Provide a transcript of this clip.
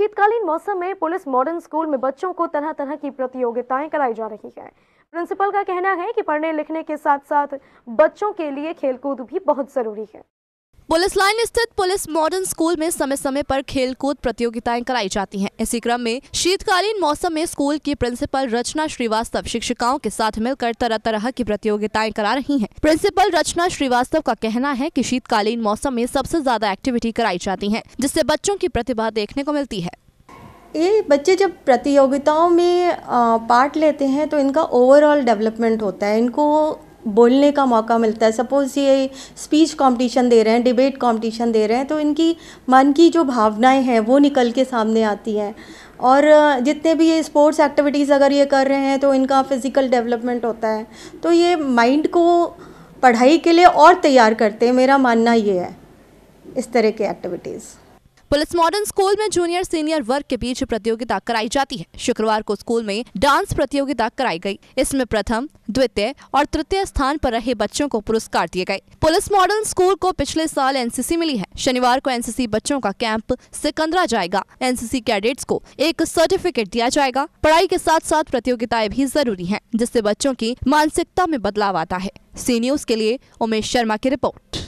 शीतकालीन मौसम में पुलिस मॉडर्न स्कूल में बच्चों को तरह तरह की प्रतियोगिताएं कराई जा रही है प्रिंसिपल का कहना है कि पढ़ने लिखने के साथ साथ बच्चों के लिए खेलकूद भी बहुत ज़रूरी है पुलिस लाइन स्थित पुलिस मॉडर्न स्कूल में समय समय पर खेलकूद प्रतियोगिताएं कराई जाती हैं इसी क्रम में शीतकालीन मौसम में स्कूल की प्रिंसिपल रचना श्रीवास्तव शिक्षिकाओं के साथ मिलकर तरह तरह की प्रतियोगिताएं करा रही हैं प्रिंसिपल रचना श्रीवास्तव का कहना है कि शीतकालीन मौसम में सबसे ज्यादा एक्टिविटी कराई जाती है जिससे बच्चों की प्रतिभा देखने को मिलती है ये बच्चे जब प्रतियोगिताओं में पार्ट लेते हैं तो इनका ओवरऑल डेवलपमेंट होता है इनको बोलने का मौका मिलता है सपोज़ ये स्पीच कंपटीशन दे रहे हैं डिबेट कंपटीशन दे रहे हैं तो इनकी मन की जो भावनाएं हैं वो निकल के सामने आती हैं और जितने भी ये स्पोर्ट्स एक्टिविटीज़ अगर ये कर रहे हैं तो इनका फ़िज़िकल डेवलपमेंट होता है तो ये माइंड को पढ़ाई के लिए और तैयार करते हैं मेरा मानना ये है इस तरह के एक्टिविटीज़ पुलिस मॉडर्न स्कूल में जूनियर सीनियर वर्ग के बीच प्रतियोगिता कराई जाती है शुक्रवार को स्कूल में डांस प्रतियोगिता कराई गई इसमें प्रथम द्वितीय और तृतीय स्थान पर रहे बच्चों को पुरस्कार दिए गए पुलिस मॉडल स्कूल को पिछले साल एनसीसी मिली है शनिवार को एनसीसी बच्चों का कैंप सिकंदरा जाएगा एनसीसी कैडेट्स को एक सर्टिफिकेट दिया जाएगा पढ़ाई के साथ साथ प्रतियोगिताएं भी जरूरी है जिससे बच्चों की मानसिकता में बदलाव आता है सी न्यूज के लिए उमेश शर्मा की रिपोर्ट